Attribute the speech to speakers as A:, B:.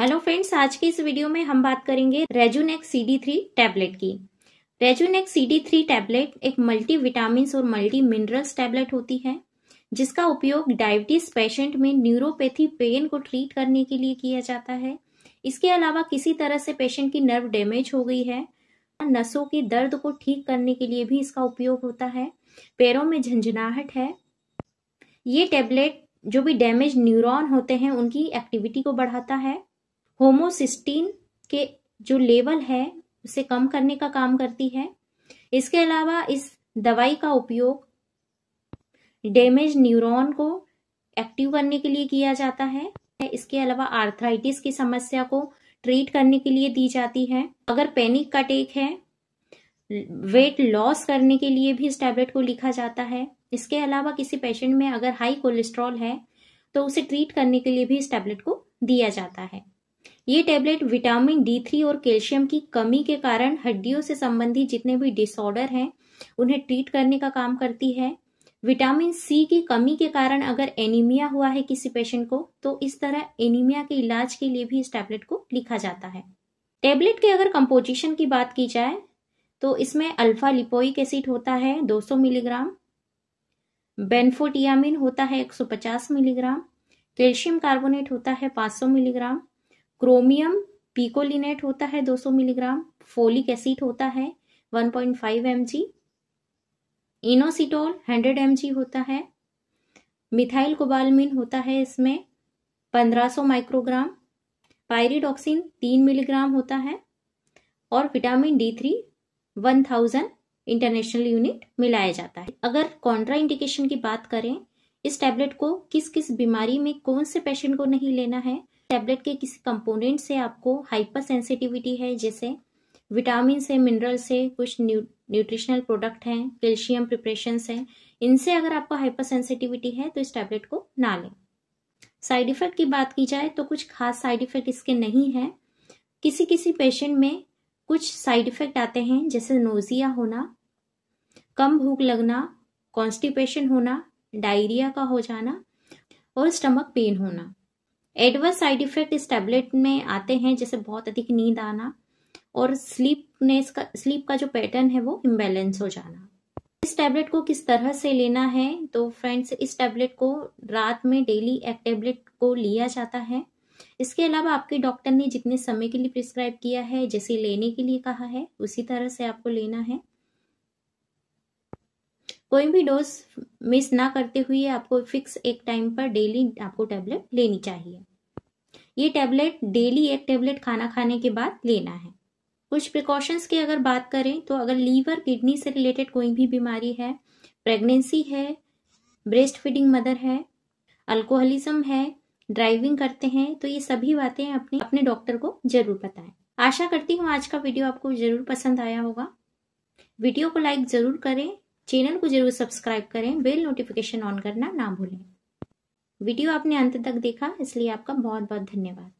A: hello friends आज के इस वीडियो में हम बात करेंगे Rejunex C D three tablet की Rejunex C D three tablet एक मल्टी विटामिन और मल्टी मिनरल्स टैबलेट होती है जिसका उपयोग डायबिटीज पेशेंट में न्यूरोपैथी पेन को ट्रीट करने के लिए किया जाता है इसके अलावा किसी तरह से पेशेंट की नर्व डैमेज हो गई है नसों के दर्द को ठीक करने के लिए भी इसका उपयोग होता है पैरों में झंझनाहट है ये टैबलेट जो भी डैमेज न्यूरॉन होते हैं उनकी एक्टिविटी को बढ़ाता है होमोसिस्टीन के जो लेवल है उसे कम करने का काम करती है इसके अलावा इस दवाई का उपयोग डैमेज न्यूरॉन को एक्टिव करने के लिए किया जाता है इसके अलावा आर्थराइटिस की समस्या को ट्रीट करने के लिए दी जाती है अगर पैनिक का टेक है वेट लॉस करने के लिए भी इस टैबलेट को लिखा जाता है इसके अलावा किसी पेशेंट में अगर हाई कोलेस्ट्रॉल है तो उसे ट्रीट करने के लिए भी इस टैबलेट को दिया जाता है ये टेबलेट विटामिन डी थ्री और कैल्शियम की कमी के कारण हड्डियों से संबंधित जितने भी डिसऑर्डर हैं उन्हें ट्रीट करने का काम करती है विटामिन सी की कमी के कारण अगर एनीमिया हुआ है किसी पेशेंट को तो इस तरह एनीमिया के इलाज के लिए भी इस टैबलेट को लिखा जाता है टैबलेट के अगर कंपोजिशन की बात की जाए तो इसमें अल्फा लिपोइक एसिड होता है 200 मिलीग्राम बेनफोटियामिन होता है 150 मिलीग्राम कैल्शियम कार्बोनेट होता है 500 मिलीग्राम क्रोमियम पीकोलिनेट होता है 200 मिलीग्राम फोलिक एसिड होता है 1.5 पॉइंट इनोसिटोल 100 एम होता है मिथाइल कोबालमिन होता है इसमें 1500 माइक्रोग्राम पायरिडॉक्सिन 3 मिलीग्राम होता है और vitamin D three one thousand international unit मिलाया जाता है अगर कॉन्ट्रा इंडिकेशन की बात करें इस टैबलेट को किस किस बीमारी में कौन से पेशेंट को नहीं लेना है टैबलेट के किसी कंपोनेंट से आपको हाइपर सेंसिटिविटी है जैसे विटामिन से मिनरल से कुछ न्यू न्यूट्रिशनल प्रोडक्ट हैं कैल्शियम प्रिपरेशन है इनसे अगर आपको हाइपर सेंसिटिविटी है तो इस टैबलेट को ना लें साइड इफेक्ट की बात की जाए तो कुछ खास साइड इफेक्ट इसके नहीं है किसी किसी पेशेंट में कुछ साइड इफेक्ट आते हैं जैसे नोजिया होना कम भूख लगना कॉन्स्टिपेशन होना डायरिया का हो जाना और स्टमक पेन होना एडवर्स साइड इफेक्ट इस टैबलेट में आते हैं जैसे बहुत अधिक नींद आना और स्लीपनेस का स्लीप का जो पैटर्न है वो इम्बेलेंस हो जाना इस टैबलेट को किस तरह से लेना है तो फ्रेंड्स इस टैबलेट को रात में डेली एक टैबलेट को लिया जाता है इसके अलावा आपके डॉक्टर ने जितने समय के लिए प्रिस्क्राइब किया है जैसे लेने के लिए कहा है उसी तरह से आपको लेना है कोई भी डोज मिस ना करते हुए आपको फिक्स एक टाइम पर डेली आपको टैबलेट लेनी चाहिए ये टैबलेट डेली एक टैबलेट खाना खाने के बाद लेना है कुछ प्रिकॉशंस की अगर बात करें तो अगर लीवर किडनी से रिलेटेड कोई भी बीमारी है प्रेगनेंसी है ब्रेस्ट फीडिंग मदर है अल्कोहलिज्म है ड्राइविंग करते हैं तो ये सभी बातें अपने अपने डॉक्टर को जरूर बताएं आशा करती हूँ आज का वीडियो आपको जरूर पसंद आया होगा वीडियो को लाइक जरूर करें चैनल को जरूर सब्सक्राइब करें बेल नोटिफिकेशन ऑन करना ना भूलें वीडियो आपने अंत तक देखा इसलिए आपका बहुत बहुत धन्यवाद